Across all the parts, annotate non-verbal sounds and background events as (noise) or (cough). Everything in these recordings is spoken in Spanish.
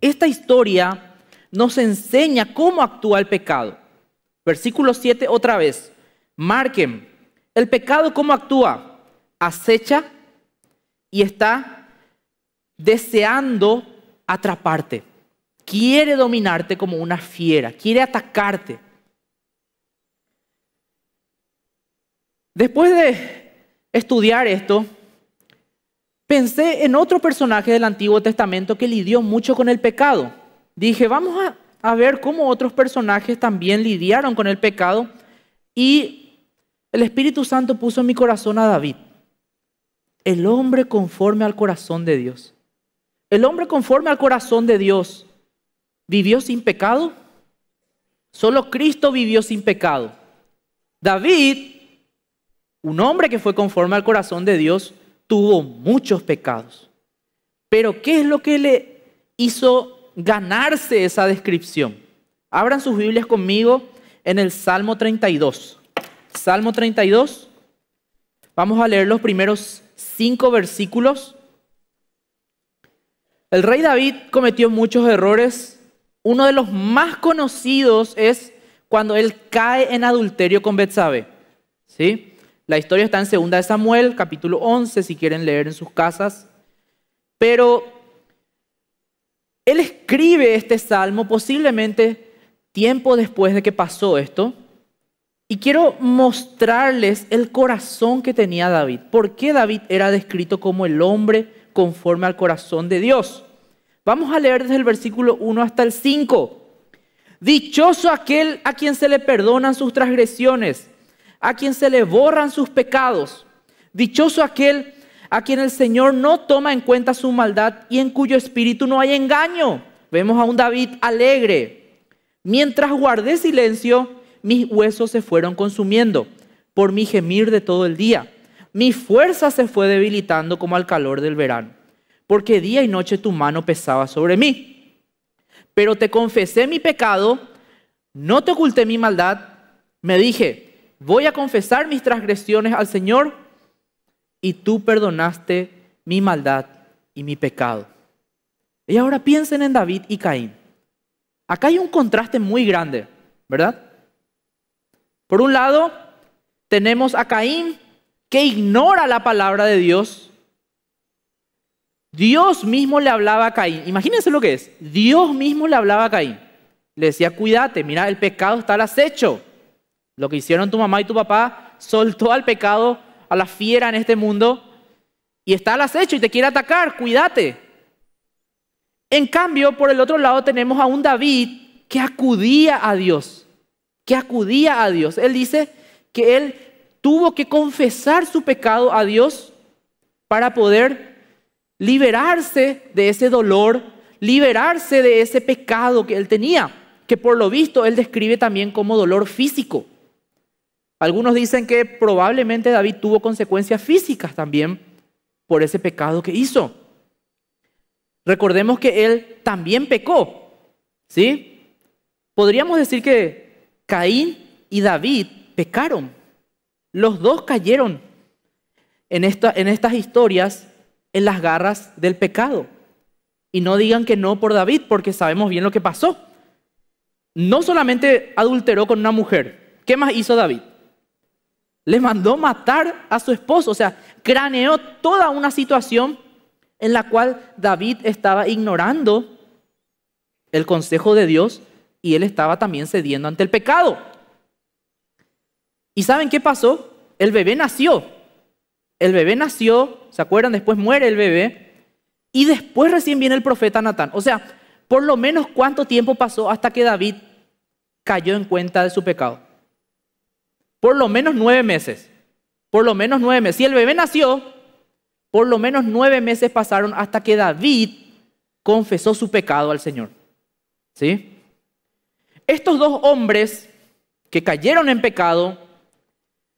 Esta historia nos enseña cómo actúa el pecado. Versículo 7 otra vez. Marquen, el pecado cómo actúa. Acecha y está deseando atraparte. Quiere dominarte como una fiera, quiere atacarte. Después de estudiar esto, Pensé en otro personaje del Antiguo Testamento que lidió mucho con el pecado. Dije, vamos a, ver cómo otros personajes también lidiaron con el pecado. Y el Espíritu Santo puso en mi corazón a David, el hombre conforme al corazón de Dios. El hombre conforme al corazón de Dios vivió sin pecado. Solo Cristo vivió sin pecado. David, un hombre que fue conforme al corazón de Dios, tuvo muchos pecados. Pero ¿qué es lo que le hizo ganarse esa descripción? Abran sus Biblias conmigo en el Salmo 32. Salmo 32. Vamos a leer los primeros cinco versículos. El rey David cometió muchos errores. Uno de los más conocidos es cuando él cae en adulterio con Betsabe. ¿Sí? La historia está en 2 Samuel, capítulo 11, si quieren leer en sus casas. Pero él escribe este salmo posiblemente tiempo después de que pasó esto. Y quiero mostrarles el corazón que tenía David. ¿Por qué David era descrito como el hombre conforme al corazón de Dios? Vamos a leer desde el versículo 1 hasta el 5. Dichoso aquel a quien se le perdonan sus transgresiones a quien se le borran sus pecados. Dichoso aquel a quien el Señor no toma en cuenta su maldad y en cuyo espíritu no hay engaño. Vemos a un David alegre. Mientras guardé silencio, mis huesos se fueron consumiendo por mi gemir de todo el día. Mi fuerza se fue debilitando como al calor del verano, porque día y noche tu mano pesaba sobre mí. Pero te confesé mi pecado, no te oculté mi maldad, me dije, voy a confesar mis transgresiones al Señor y tú perdonaste mi maldad y mi pecado. Y ahora piensen en David y Caín. Acá hay un contraste muy grande, ¿verdad? Por un lado, tenemos a Caín que ignora la palabra de Dios. Dios mismo le hablaba a Caín. Imagínense lo que es. Dios mismo le hablaba a Caín. Le decía, cuídate, mira, el pecado está al acecho. Lo que hicieron tu mamá y tu papá soltó al pecado, a la fiera en este mundo, y está al acecho y te quiere atacar, cuídate. En cambio, por el otro lado tenemos a un David que acudía a Dios, que acudía a Dios. Él dice que él tuvo que confesar su pecado a Dios para poder liberarse de ese dolor, liberarse de ese pecado que él tenía, que por lo visto él describe también como dolor físico. Algunos dicen que probablemente David tuvo consecuencias físicas también por ese pecado que hizo. Recordemos que él también pecó, ¿sí? Podríamos decir que Caín y David pecaron. Los dos cayeron en, en estas historias en las garras del pecado. Y no digan que no por David, porque sabemos bien lo que pasó. No solamente adulteró con una mujer. ¿Qué más hizo David? le mandó matar a su esposo. O sea, craneó toda una situación en la cual David estaba ignorando el consejo de Dios y él estaba también cediendo ante el pecado. ¿Y saben qué pasó? El bebé nació. El bebé nació, ¿se acuerdan? Después muere el bebé. Y después recién viene el profeta Natán. O sea, por lo menos cuánto tiempo pasó hasta que David cayó en cuenta de su pecado. Por lo menos nueve meses. Por lo menos nueve meses. Si el bebé nació, por lo menos nueve meses pasaron hasta que David confesó su pecado al Señor. ¿Sí? Estos dos hombres que cayeron en pecado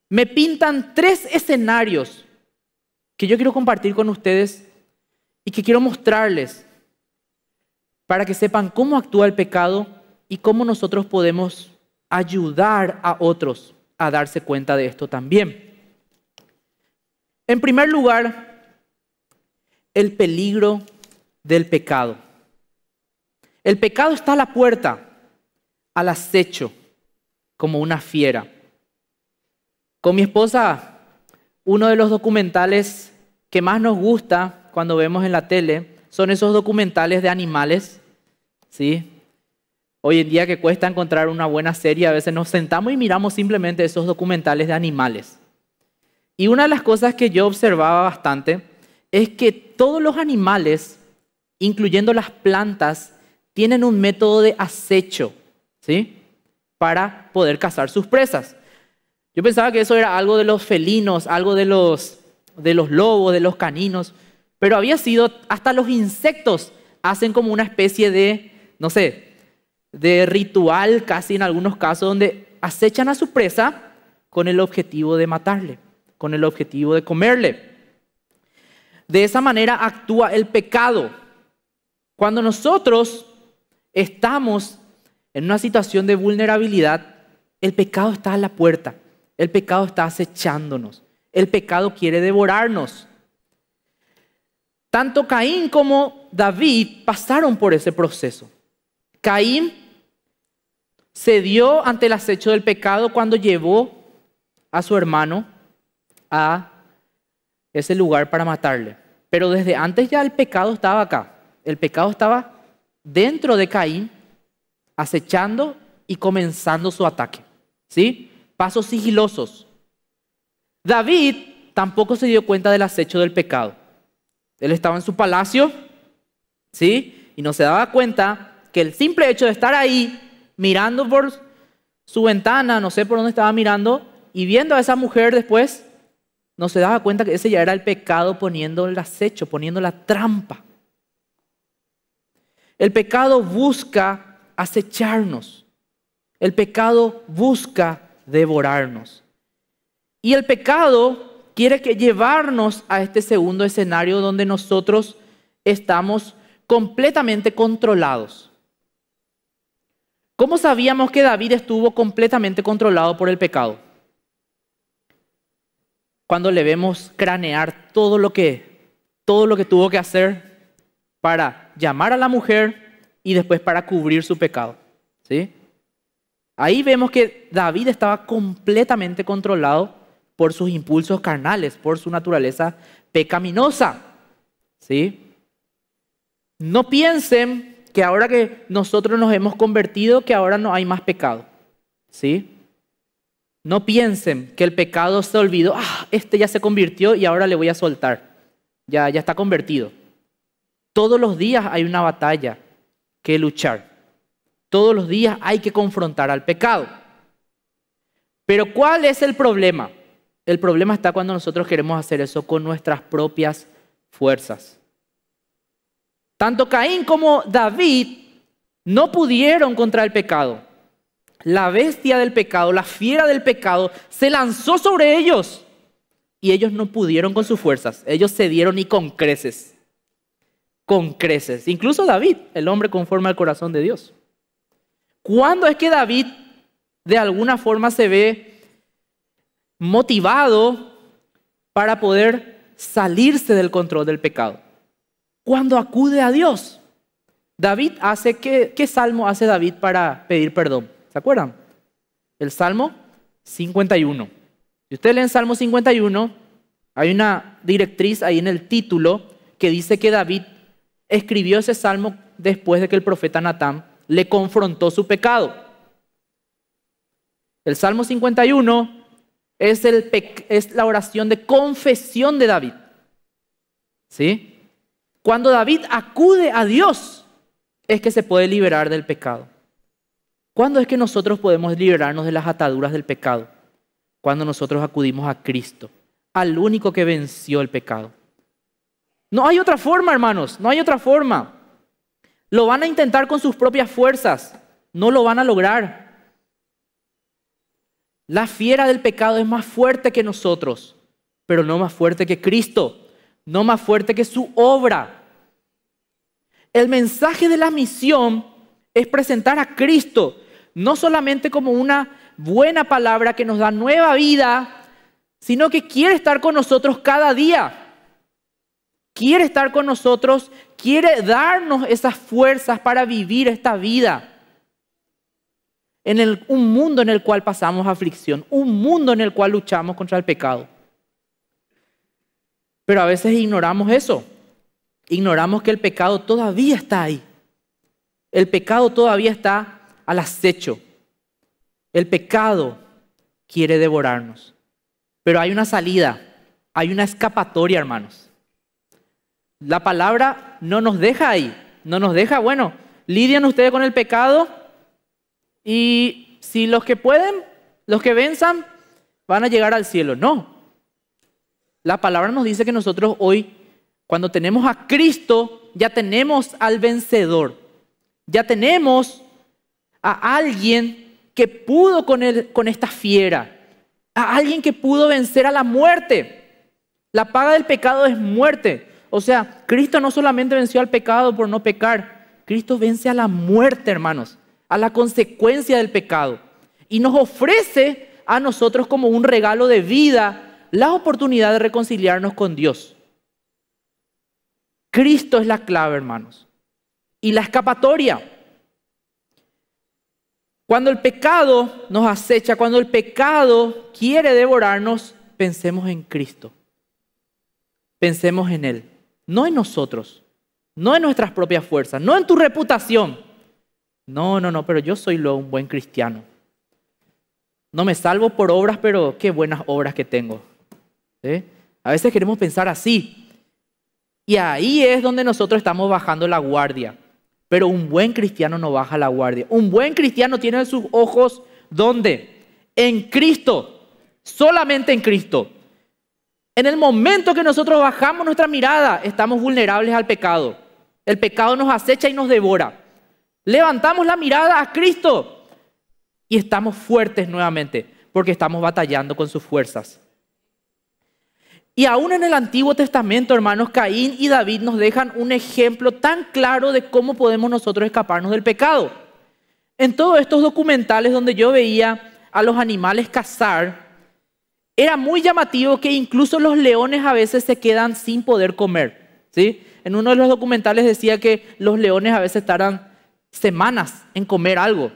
me pintan tres escenarios que yo quiero compartir con ustedes y que quiero mostrarles para que sepan cómo actúa el pecado y cómo nosotros podemos ayudar a otros a darse cuenta de esto también. En primer lugar, el peligro del pecado. El pecado está a la puerta, al acecho, como una fiera. Con mi esposa, uno de los documentales que más nos gusta cuando vemos en la tele son esos documentales de animales, ¿sí? Hoy en día que cuesta encontrar una buena serie, a veces nos sentamos y miramos simplemente esos documentales de animales. Y una de las cosas que yo observaba bastante es que todos los animales, incluyendo las plantas, tienen un método de acecho, ¿sí? Para poder cazar sus presas. Yo pensaba que eso era algo de los felinos, algo de los, de los lobos, de los caninos, pero había sido, hasta los insectos hacen como una especie de, no sé, de ritual casi en algunos casos, donde acechan a su presa con el objetivo de matarle, con el objetivo de comerle. De esa manera actúa el pecado. Cuando nosotros estamos en una situación de vulnerabilidad, el pecado está a la puerta, el pecado está acechándonos, el pecado quiere devorarnos. Tanto Caín como David pasaron por ese proceso. Caín dio ante el acecho del pecado cuando llevó a su hermano a ese lugar para matarle. Pero desde antes ya el pecado estaba acá. El pecado estaba dentro de Caín, acechando y comenzando su ataque. ¿Sí? Pasos sigilosos. David tampoco se dio cuenta del acecho del pecado. Él estaba en su palacio, ¿sí? Y no se daba cuenta que el simple hecho de estar ahí mirando por su ventana, no sé por dónde estaba mirando, y viendo a esa mujer después, no se daba cuenta que ese ya era el pecado poniendo el acecho, poniendo la trampa. El pecado busca acecharnos. El pecado busca devorarnos. Y el pecado quiere que llevarnos a este segundo escenario donde nosotros estamos completamente controlados. ¿Cómo sabíamos que David estuvo completamente controlado por el pecado? Cuando le vemos cranear todo lo que todo lo que tuvo que hacer para llamar a la mujer y después para cubrir su pecado, ¿sí? Ahí vemos que David estaba completamente controlado por sus impulsos carnales, por su naturaleza pecaminosa. ¿Sí? No piensen que ahora que nosotros nos hemos convertido, que ahora no hay más pecado. ¿Sí? No piensen que el pecado se olvidó, ah, este ya se convirtió y ahora le voy a soltar. Ya, ya está convertido. Todos los días hay una batalla que luchar. Todos los días hay que confrontar al pecado. Pero ¿cuál es el problema? El problema está cuando nosotros queremos hacer eso con nuestras propias fuerzas. Tanto Caín como David no pudieron contra el pecado. La bestia del pecado, la fiera del pecado, se lanzó sobre ellos. Y ellos no pudieron con sus fuerzas. Ellos cedieron y con creces. Con creces. Incluso David, el hombre conforme al corazón de Dios. ¿Cuándo es que David de alguna forma se ve motivado para poder salirse del control del pecado? cuando acude a Dios. David hace, ¿qué, ¿qué salmo hace David para pedir perdón? ¿Se acuerdan? El Salmo 51. Si ustedes leen Salmo 51, hay una directriz ahí en el título que dice que David escribió ese salmo después de que el profeta Natán le confrontó su pecado. El Salmo 51 es, es la oración de confesión de David. ¿Sí? Cuando David acude a Dios, es que se puede liberar del pecado. ¿Cuándo es que nosotros podemos liberarnos de las ataduras del pecado? Cuando nosotros acudimos a Cristo, al único que venció el pecado. No hay otra forma, hermanos, no hay otra forma. Lo van a intentar con sus propias fuerzas, no lo van a lograr. La fiera del pecado es más fuerte que nosotros, pero no más fuerte que Cristo no más fuerte que su obra. El mensaje de la misión es presentar a Cristo, no solamente como una buena palabra que nos da nueva vida, sino que quiere estar con nosotros cada día. Quiere estar con nosotros, quiere darnos esas fuerzas para vivir esta vida. En un mundo en el cual pasamos aflicción, un mundo en el cual luchamos contra el pecado. Pero a veces ignoramos eso. Ignoramos que el pecado todavía está ahí. El pecado todavía está al acecho. El pecado quiere devorarnos. Pero hay una salida, hay una escapatoria, hermanos. La palabra no nos deja ahí, no nos deja, bueno, lidian ustedes con el pecado y si los que pueden, los que venzan, van a llegar al cielo. No, la palabra nos dice que nosotros hoy, cuando tenemos a Cristo, ya tenemos al vencedor. Ya tenemos a alguien que pudo con, esta fiera. A alguien que pudo vencer a la muerte. La paga del pecado es muerte. O sea, Cristo no solamente venció al pecado por no pecar, Cristo vence a la muerte, hermanos, a la consecuencia del pecado. Y nos ofrece a nosotros como un regalo de vida la oportunidad de reconciliarnos con Dios. Cristo es la clave, hermanos. Y la escapatoria. Cuando el pecado nos acecha, cuando el pecado quiere devorarnos, pensemos en Cristo. Pensemos en Él, no en nosotros, no en nuestras propias fuerzas, no en tu reputación. No, no, no, pero yo soy lo un buen cristiano. No me salvo por obras, pero qué buenas obras que tengo. A veces queremos pensar así. Y ahí es donde nosotros estamos bajando la guardia. Pero un buen cristiano no baja la guardia. Un buen cristiano tiene sus ojos ¿dónde? En Cristo. Solamente en Cristo. En el momento que nosotros bajamos nuestra mirada, estamos vulnerables al pecado. El pecado nos acecha y nos devora. Levantamos la mirada a Cristo y estamos fuertes nuevamente porque estamos batallando con sus fuerzas. Y aún en el Antiguo Testamento, hermanos, Caín y David nos dejan un ejemplo tan claro de cómo podemos nosotros escaparnos del pecado. En todos estos documentales donde yo veía a los animales cazar, era muy llamativo que incluso los leones a veces se quedan sin poder comer. ¿sí? En uno de los documentales decía que los leones a veces tardan semanas en comer algo.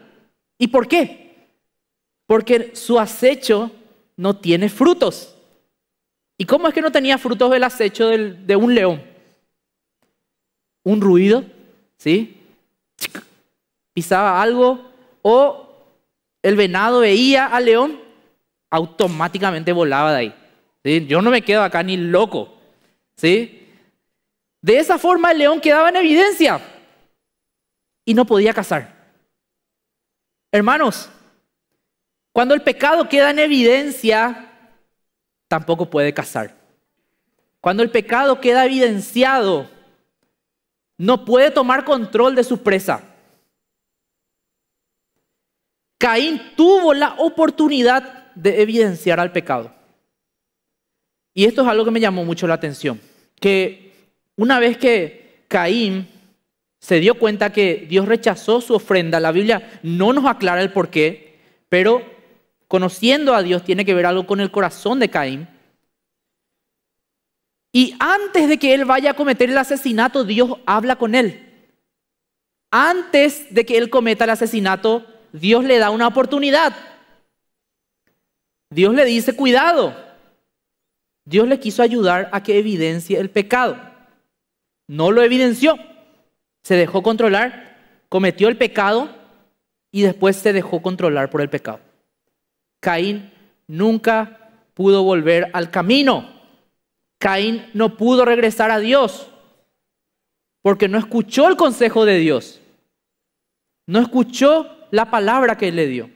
¿Y por qué? Porque su acecho no tiene frutos. ¿Y cómo es que no tenía frutos del acecho de un león? Un ruido, ¿sí? Pisaba algo o el venado veía al león, automáticamente volaba de ahí. Yo no me quedo acá ni loco, ¿sí? De esa forma el león quedaba en evidencia y no podía cazar. Hermanos, cuando el pecado queda en evidencia, tampoco puede cazar. Cuando el pecado queda evidenciado, no puede tomar control de su presa. Caín tuvo la oportunidad de evidenciar al pecado. Y esto es algo que me llamó mucho la atención, que una vez que Caín se dio cuenta que Dios rechazó su ofrenda, la Biblia no nos aclara el por qué, pero conociendo a Dios tiene que ver algo con el corazón de Caín. Y antes de que él vaya a cometer el asesinato, Dios habla con él. Antes de que él cometa el asesinato, Dios le da una oportunidad. Dios le dice, cuidado. Dios le quiso ayudar a que evidencie el pecado. No lo evidenció. Se dejó controlar, cometió el pecado y después se dejó controlar por el pecado. Caín nunca pudo volver al camino. Caín no pudo regresar a Dios porque no escuchó el consejo de Dios. No escuchó la palabra que él le dio.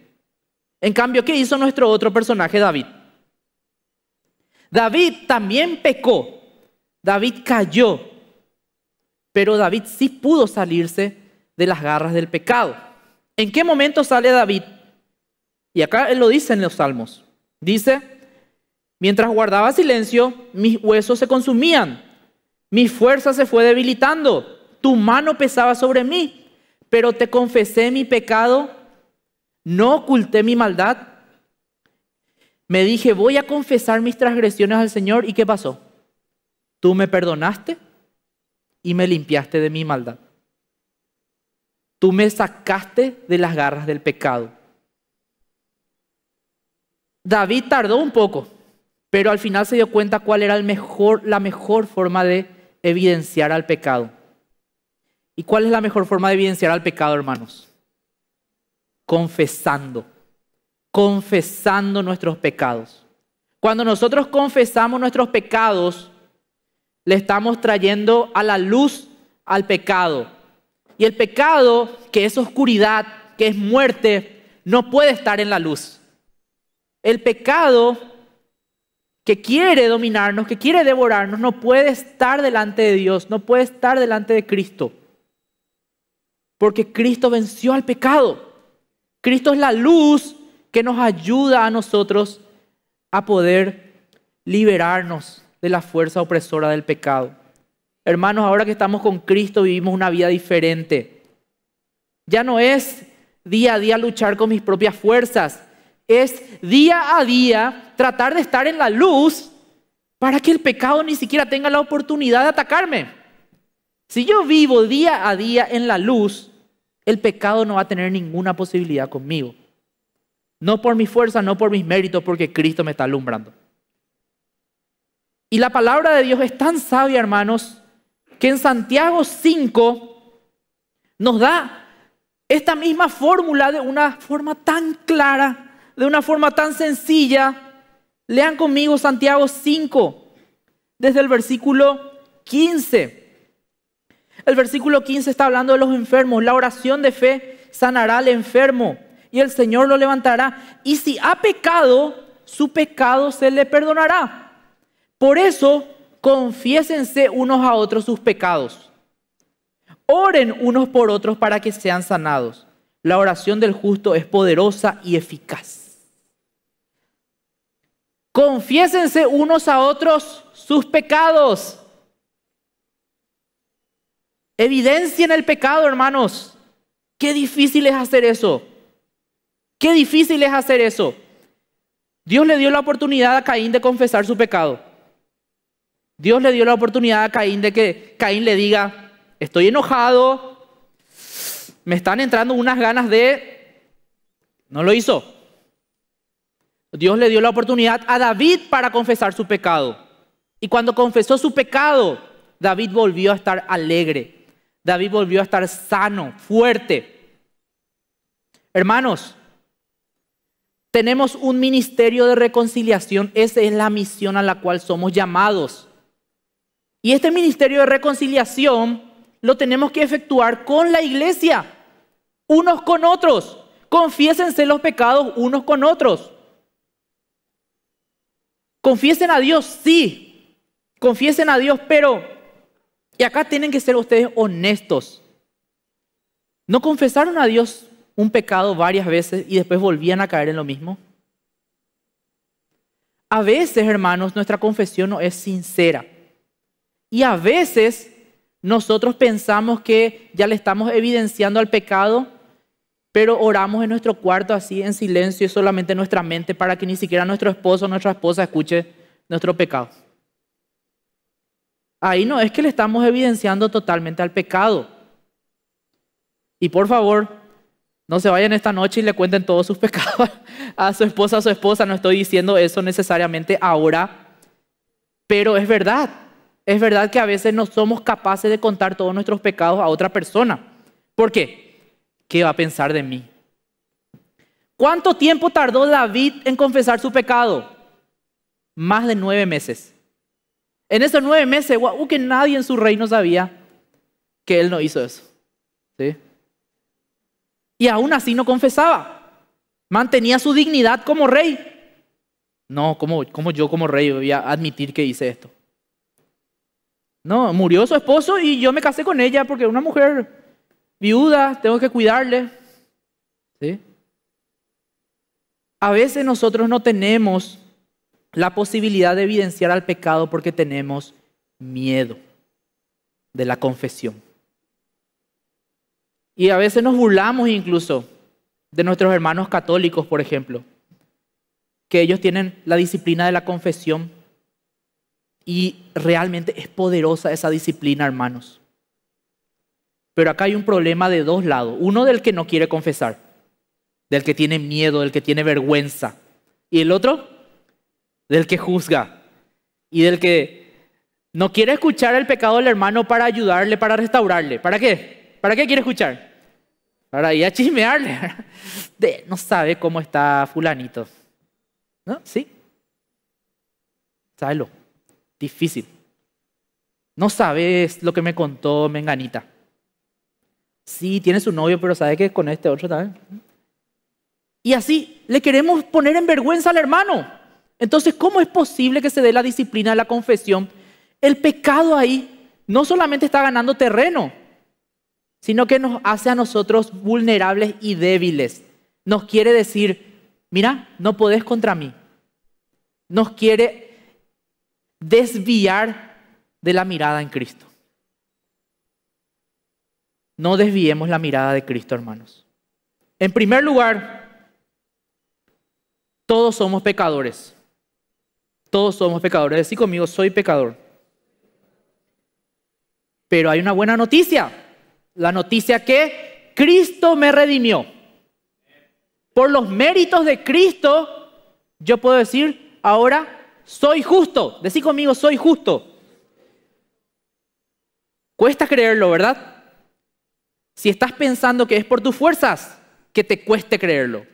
En cambio, ¿qué hizo nuestro otro personaje, David? David también pecó. David cayó. Pero David sí pudo salirse de las garras del pecado. ¿En qué momento sale David y acá él lo dice en los Salmos. Dice, mientras guardaba silencio, mis huesos se consumían, mi fuerza se fue debilitando, tu mano pesaba sobre mí, pero te confesé mi pecado, no oculté mi maldad. Me dije, voy a confesar mis transgresiones al Señor. ¿Y qué pasó? Tú me perdonaste y me limpiaste de mi maldad. Tú me sacaste de las garras del pecado David tardó un poco, pero al final se dio cuenta cuál era la mejor forma de evidenciar al pecado. ¿Y cuál es la mejor forma de evidenciar al pecado, hermanos? Confesando, confesando nuestros pecados. Cuando nosotros confesamos nuestros pecados, le estamos trayendo a la luz al pecado. Y el pecado, que es oscuridad, que es muerte, no puede estar en la luz. El pecado que quiere dominarnos, que quiere devorarnos, no puede estar delante de Dios, no puede estar delante de Cristo. Porque Cristo venció al pecado. Cristo es la luz que nos ayuda a nosotros a poder liberarnos de la fuerza opresora del pecado. Hermanos, ahora que estamos con Cristo vivimos una vida diferente. Ya no es día a día luchar con mis propias fuerzas, es día a día tratar de estar en la luz para que el pecado ni siquiera tenga la oportunidad de atacarme. Si yo vivo día a día en la luz, el pecado no va a tener ninguna posibilidad conmigo. No por mi fuerza, no por mis méritos, porque Cristo me está alumbrando. Y la palabra de Dios es tan sabia, hermanos, que en Santiago 5 nos da esta misma fórmula de una forma tan clara de una forma tan sencilla. Lean conmigo Santiago 5, desde el versículo 15. El versículo 15 está hablando de los enfermos. La oración de fe sanará al enfermo y el Señor lo levantará. Y si ha pecado, su pecado se le perdonará. Por eso, confiésense unos a otros sus pecados. Oren unos por otros para que sean sanados. La oración del justo es poderosa y eficaz. Confiésense unos a otros sus pecados. Evidencien el pecado, hermanos. Qué difícil es hacer eso. Qué difícil es hacer eso. Dios le dio la oportunidad a Caín de confesar su pecado. Dios le dio la oportunidad a Caín de que Caín le diga, estoy enojado, me están entrando unas ganas de... No lo hizo. Dios le dio la oportunidad a David para confesar su pecado. Y cuando confesó su pecado, David volvió a estar alegre. David volvió a estar sano, fuerte. Hermanos, tenemos un ministerio de reconciliación. Esa es la misión a la cual somos llamados. Y este ministerio de reconciliación lo tenemos que efectuar con la iglesia, unos con otros. Confiésense los pecados unos con otros. Confiesen a Dios, sí. Confiesen a Dios, pero... Y acá tienen que ser ustedes honestos. ¿No confesaron a Dios un pecado varias veces y después volvían a caer en lo mismo? A veces, hermanos, nuestra confesión no es sincera. Y a veces nosotros pensamos que ya le estamos evidenciando al pecado pero oramos en nuestro cuarto así en silencio y solamente nuestra mente para que ni siquiera nuestro esposo o nuestra esposa escuche nuestro pecado. Ahí no es que le estamos evidenciando totalmente al pecado. Y por favor, no se vayan esta noche y le cuenten todos sus (laughs) pecados a su esposa, a su esposa. No estoy diciendo eso necesariamente ahora, pero es verdad. Es verdad que a veces no somos capaces de contar todos nuestros pecados a otra persona. ¿Por qué? ¿qué va a pensar de mí? ¿Cuánto tiempo tardó David en confesar su pecado? Más de nueve meses. En esos nueve meses, wow, que nadie en su reino sabía que él no hizo eso. ¿sí? Y aún así no confesaba. Mantenía su dignidad como rey. No, como cómo yo como rey voy a admitir que hice esto? No, murió su esposo y yo me casé con ella porque una mujer Viuda, tengo que cuidarle. ¿Sí? A veces nosotros no tenemos la posibilidad de evidenciar al pecado porque tenemos miedo de la confesión. Y a veces nos burlamos incluso de nuestros hermanos católicos, por ejemplo, que ellos tienen la disciplina de la confesión y realmente es poderosa esa disciplina, hermanos. Pero acá hay un problema de dos lados. Uno del que no quiere confesar, del que tiene miedo, del que tiene vergüenza. Y el otro, del que juzga y del que no quiere escuchar el pecado del hermano para ayudarle, para restaurarle. ¿Para qué? ¿Para qué quiere escuchar? Para ir a chismearle. (laughs) no sabe cómo está fulanito. ¿No? ¿Sí? Sábelo. Difícil. No sabes lo que me contó Menganita. Sí, tiene su novio, pero sabe que con este otro también. Y así le queremos poner en vergüenza al hermano. Entonces, ¿cómo es posible que se dé la disciplina de la confesión? El pecado ahí no solamente está ganando terreno, sino que nos hace a nosotros vulnerables y débiles. Nos quiere decir, mira, no podés contra mí. Nos quiere desviar de la mirada en Cristo no desviemos la mirada de Cristo, hermanos. En primer lugar, todos somos pecadores. Todos somos pecadores. Decir conmigo, soy pecador. Pero hay una buena noticia. La noticia que Cristo me redimió. Por los méritos de Cristo, yo puedo decir, ahora soy justo. Decí conmigo, soy justo. Cuesta creerlo, ¿verdad? si estás pensando que es por tus fuerzas, que te cueste creerlo,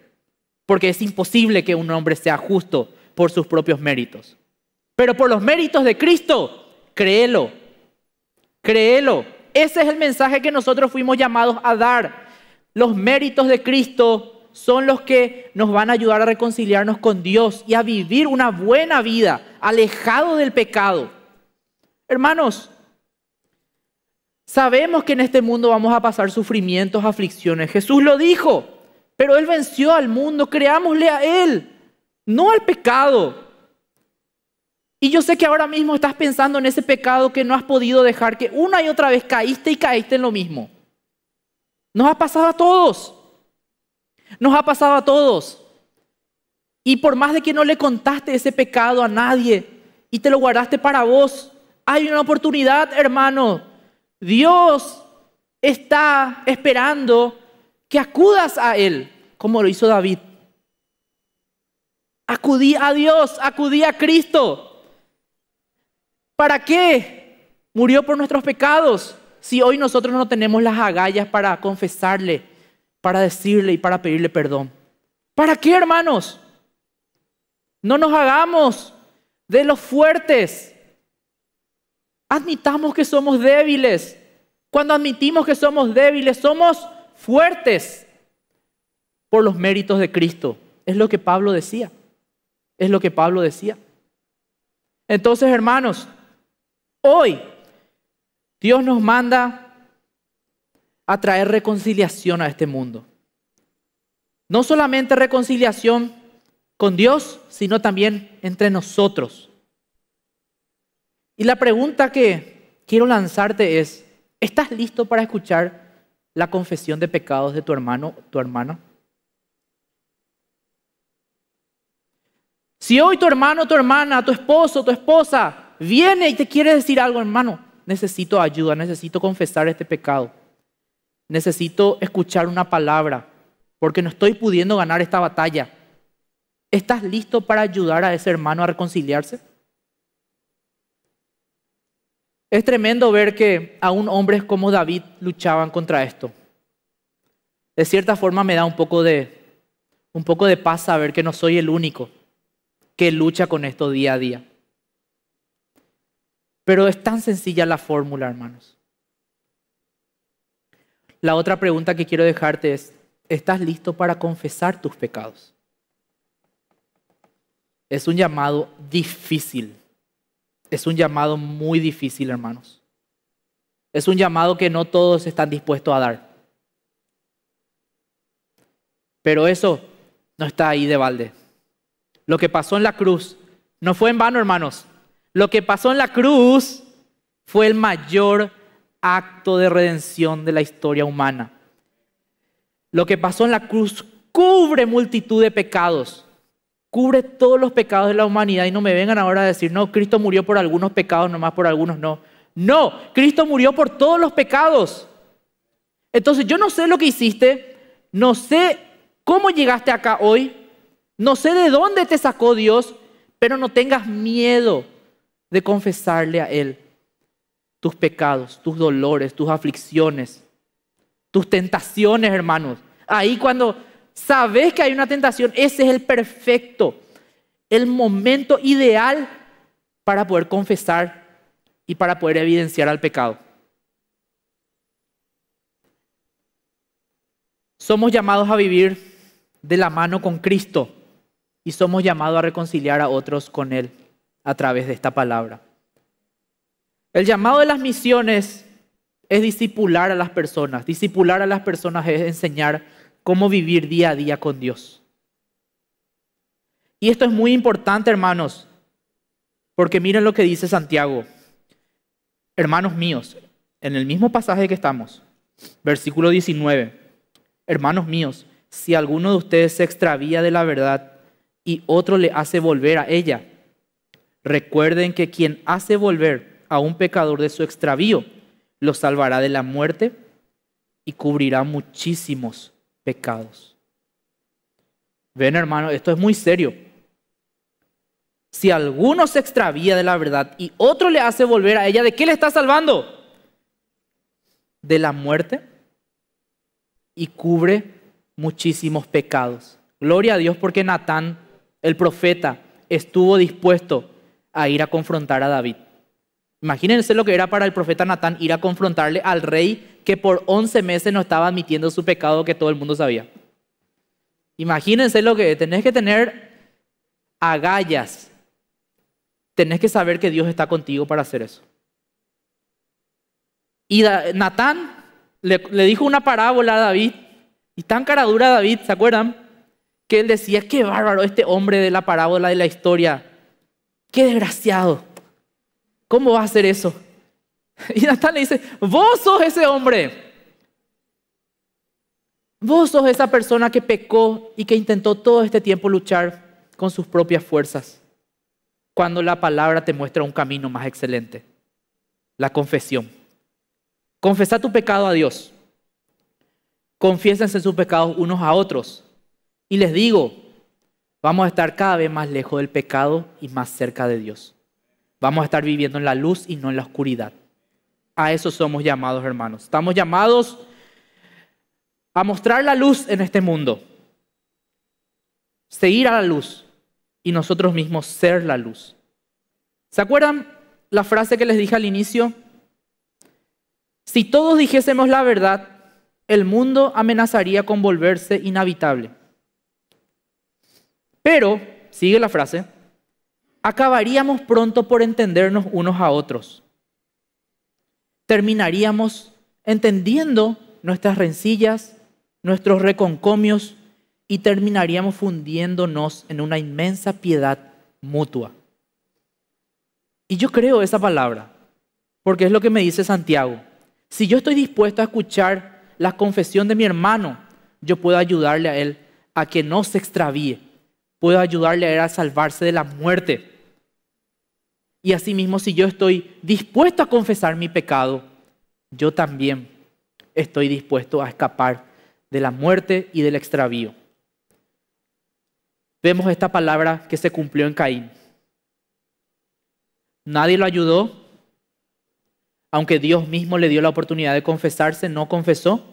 porque es imposible que un hombre sea justo por sus propios méritos. Pero por los méritos de Cristo, créelo, créelo. Ese es el mensaje que nosotros fuimos llamados a dar. Los méritos de Cristo son los que nos van a ayudar a reconciliarnos con Dios y a vivir una buena vida, alejado del pecado. Hermanos, Sabemos que en este mundo vamos a pasar sufrimientos, aflicciones. Jesús lo dijo, pero Él venció al mundo. Creámosle a Él, no al pecado. Y yo sé que ahora mismo estás pensando en ese pecado que no has podido dejar, que una y otra vez caíste y caíste en lo mismo. Nos ha pasado a todos. Nos ha pasado a todos. Y por más de que no le contaste ese pecado a nadie y te lo guardaste para vos, hay una oportunidad, hermano, Dios está esperando que acudas a Él, como lo hizo David. Acudí a Dios, acudí a Cristo. ¿Para qué? Murió por nuestros pecados. Si hoy nosotros no tenemos las agallas para confesarle, para decirle y para pedirle perdón. ¿Para qué, hermanos? No nos hagamos de los fuertes. Admitamos que somos débiles. Cuando admitimos que somos débiles, somos fuertes por los méritos de Cristo. Es lo que Pablo decía. Es lo que Pablo decía. Entonces, hermanos, hoy Dios nos manda a traer reconciliación a este mundo. No solamente reconciliación con Dios, sino también entre nosotros. Y la pregunta que quiero lanzarte es, ¿estás listo para escuchar la confesión de pecados de tu hermano, tu hermana? Si hoy tu hermano, tu hermana, tu esposo, tu esposa viene y te quiere decir algo, hermano, necesito ayuda, necesito confesar este pecado, necesito escuchar una palabra, porque no estoy pudiendo ganar esta batalla. ¿Estás listo para ayudar a ese hermano a reconciliarse? Es tremendo ver que aún hombres como David luchaban contra esto. De cierta forma me da un poco de, un poco de paz saber que no soy el único que lucha con esto día a día. Pero es tan sencilla la fórmula, hermanos. La otra pregunta que quiero dejarte es, ¿estás listo para confesar tus pecados? Es un llamado difícil es un llamado muy difícil, hermanos. Es un llamado que no todos están dispuestos a dar. Pero eso no está ahí de balde. Lo que pasó en la cruz no fue en vano, hermanos. Lo que pasó en la cruz fue el mayor acto de redención de la historia humana. Lo que pasó en la cruz cubre multitud de pecados cubre todos los pecados de la humanidad y no me vengan ahora a decir, no, Cristo murió por algunos pecados, nomás por algunos no. No, Cristo murió por todos los pecados. Entonces yo no sé lo que hiciste, no sé cómo llegaste acá hoy, no sé de dónde te sacó Dios, pero no tengas miedo de confesarle a Él tus pecados, tus dolores, tus aflicciones, tus tentaciones, hermanos. Ahí cuando sabes que hay una tentación, ese es el perfecto, el momento ideal para poder confesar y para poder evidenciar al pecado. Somos llamados a vivir de la mano con Cristo y somos llamados a reconciliar a otros con Él a través de esta palabra. El llamado de las misiones es discipular a las personas. Discipular a las personas es enseñar cómo vivir día a día con Dios. Y esto es muy importante, hermanos, porque miren lo que dice Santiago. Hermanos míos, en el mismo pasaje que estamos, versículo 19, hermanos míos, si alguno de ustedes se extravía de la verdad y otro le hace volver a ella, recuerden que quien hace volver a un pecador de su extravío, lo salvará de la muerte y cubrirá muchísimos pecados. Ven hermano, esto es muy serio. Si alguno se extravía de la verdad y otro le hace volver a ella, ¿de qué le está salvando? De la muerte y cubre muchísimos pecados. Gloria a Dios porque Natán, el profeta, estuvo dispuesto a ir a confrontar a David. Imagínense lo que era para el profeta Natán ir a confrontarle al rey que por 11 meses no estaba admitiendo su pecado que todo el mundo sabía. Imagínense lo que tenés que tener agallas. Tenés que saber que Dios está contigo para hacer eso. Y Natán le, dijo una parábola a David, y tan dura David, ¿se acuerdan? Que él decía, qué bárbaro este hombre de la parábola de la historia, qué desgraciado. ¿Cómo vas a hacer eso? (laughs) Y Natán le dice, vos sos ese hombre. Vos sos esa persona que pecó y que intentó todo este tiempo luchar con sus propias fuerzas, cuando la palabra te muestra un camino más excelente, la confesión. Confesa tu pecado a Dios. Confiésense sus pecados unos a otros. Y les digo, vamos a estar cada vez más lejos del pecado y más cerca de Dios. Vamos a estar viviendo en la luz y no en la oscuridad. A eso somos llamados, hermanos. Estamos llamados a mostrar la luz en este mundo. Seguir a la luz y nosotros mismos ser la luz. ¿Se acuerdan la frase que les dije al inicio? Si todos dijésemos la verdad, el mundo amenazaría con volverse inhabitable. Pero, sigue la frase, acabaríamos pronto por entendernos unos a otros. Terminaríamos entendiendo nuestras rencillas, nuestros reconcomios y terminaríamos fundiéndonos en una inmensa piedad mutua. Y yo creo esa palabra, porque es lo que me dice Santiago. Si yo estoy dispuesto a escuchar la confesión de mi hermano, yo puedo ayudarle a él a que no se extravíe, puedo ayudarle a él a salvarse de la muerte. Y asimismo, si yo estoy dispuesto a confesar mi pecado, yo también estoy dispuesto a escapar de la muerte y del extravío. Vemos esta palabra que se cumplió en Caín. Nadie lo ayudó, aunque Dios mismo le dio la oportunidad de confesarse, no confesó,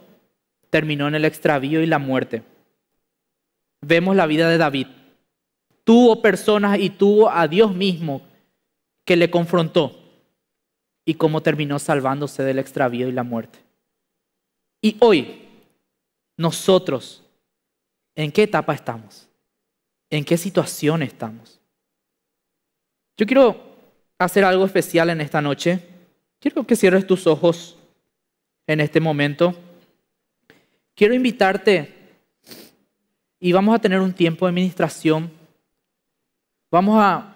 terminó en el extravío y la muerte. Vemos la vida de David. Tuvo personas y tuvo a Dios mismo que le confrontó y cómo terminó salvándose del extravío y la muerte. Y hoy, nosotros, ¿en qué etapa estamos? ¿En qué situación estamos? Yo quiero hacer algo especial en esta noche. Quiero que cierres tus ojos en este momento. Quiero invitarte y vamos a tener un tiempo de administración. Vamos a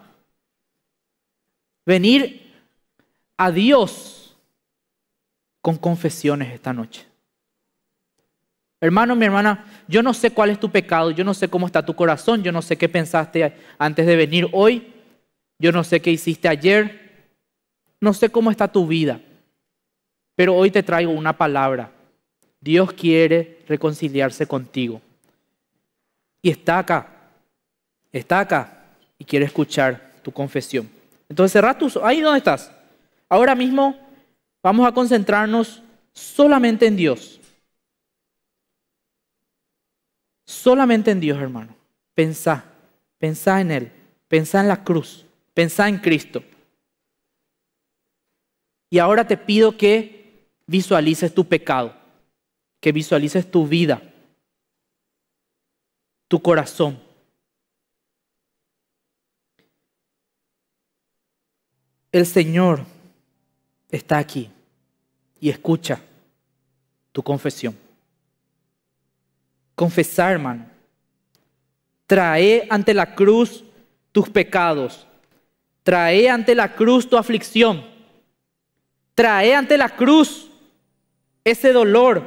venir a Dios con confesiones esta noche. Hermano, mi hermana, yo no sé cuál es tu pecado, yo no sé cómo está tu corazón, yo no sé qué pensaste antes de venir hoy, yo no sé qué hiciste ayer, no sé cómo está tu vida, pero hoy te traigo una palabra. Dios quiere reconciliarse contigo. Y está acá, está acá y quiere escuchar tu confesión. Entonces cerrá tus ahí donde estás. Ahora mismo vamos a concentrarnos solamente en Dios. Solamente en Dios, hermano. Pensá, pensá en Él, pensá en la cruz, pensá en Cristo. Y ahora te pido que visualices tu pecado, que visualices tu vida, tu corazón. El Señor está aquí y escucha tu confesión. Confesar, hermano. Trae ante la cruz tus pecados. Trae ante la cruz tu aflicción. Trae ante la cruz ese dolor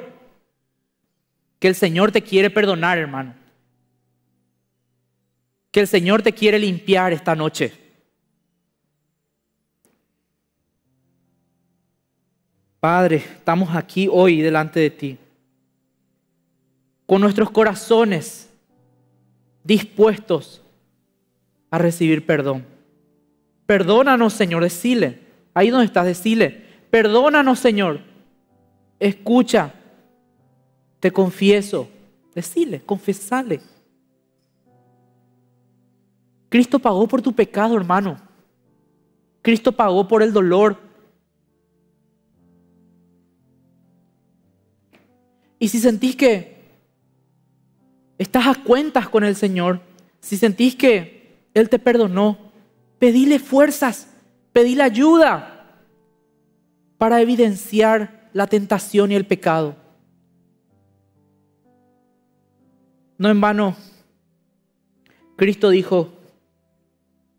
que el Señor te quiere perdonar, hermano. Que el Señor te quiere limpiar esta noche. Padre, estamos aquí hoy delante de ti, con nuestros corazones dispuestos a recibir perdón. Perdónanos, Señor, decile, ahí donde estás, decile, perdónanos, Señor, escucha, te confieso, decile, confesale. Cristo pagó por tu pecado, hermano. Cristo pagó por el dolor Y si sentís que estás a cuentas con el Señor, si sentís que Él te perdonó, pedile fuerzas, pedile ayuda para evidenciar la tentación y el pecado. No en vano, Cristo dijo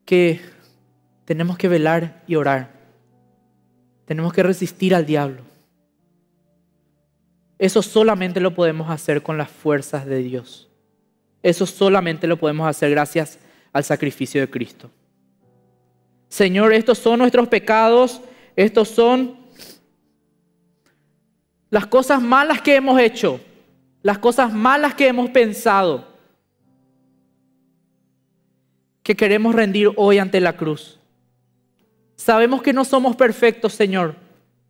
que tenemos que velar y orar. Tenemos que resistir al diablo. Eso solamente lo podemos hacer con las fuerzas de Dios. Eso solamente lo podemos hacer gracias al sacrificio de Cristo. Señor, estos son nuestros pecados, estos son las cosas malas que hemos hecho, las cosas malas que hemos pensado, que queremos rendir hoy ante la cruz. Sabemos que no somos perfectos, Señor,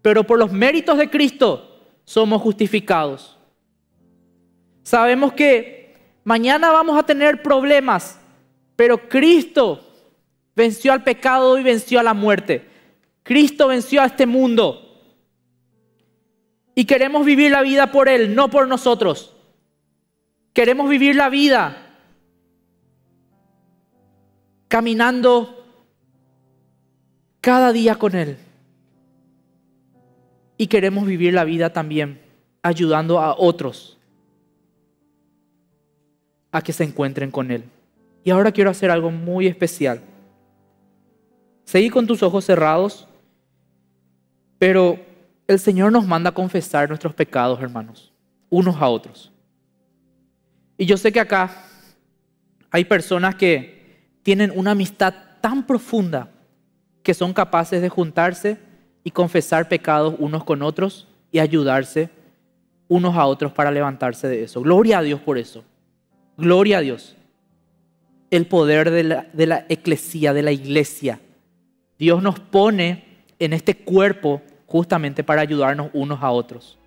pero por los méritos de Cristo, somos justificados. Sabemos que mañana vamos a tener problemas, pero Cristo venció al pecado y venció a la muerte. Cristo venció a este mundo. Y queremos vivir la vida por Él, no por nosotros. Queremos vivir la vida caminando cada día con Él y queremos vivir la vida también ayudando a otros a que se encuentren con Él. Y ahora quiero hacer algo muy especial. Seguí con tus ojos cerrados, pero el Señor nos manda a confesar nuestros pecados, hermanos, unos a otros. Y yo sé que acá hay personas que tienen una amistad tan profunda que son capaces de juntarse y confesar pecados unos con otros y ayudarse unos a otros para levantarse de eso. Gloria a Dios por eso. Gloria a Dios. El poder de la, de la eclesía, de la iglesia. Dios nos pone en este cuerpo justamente para ayudarnos unos a otros.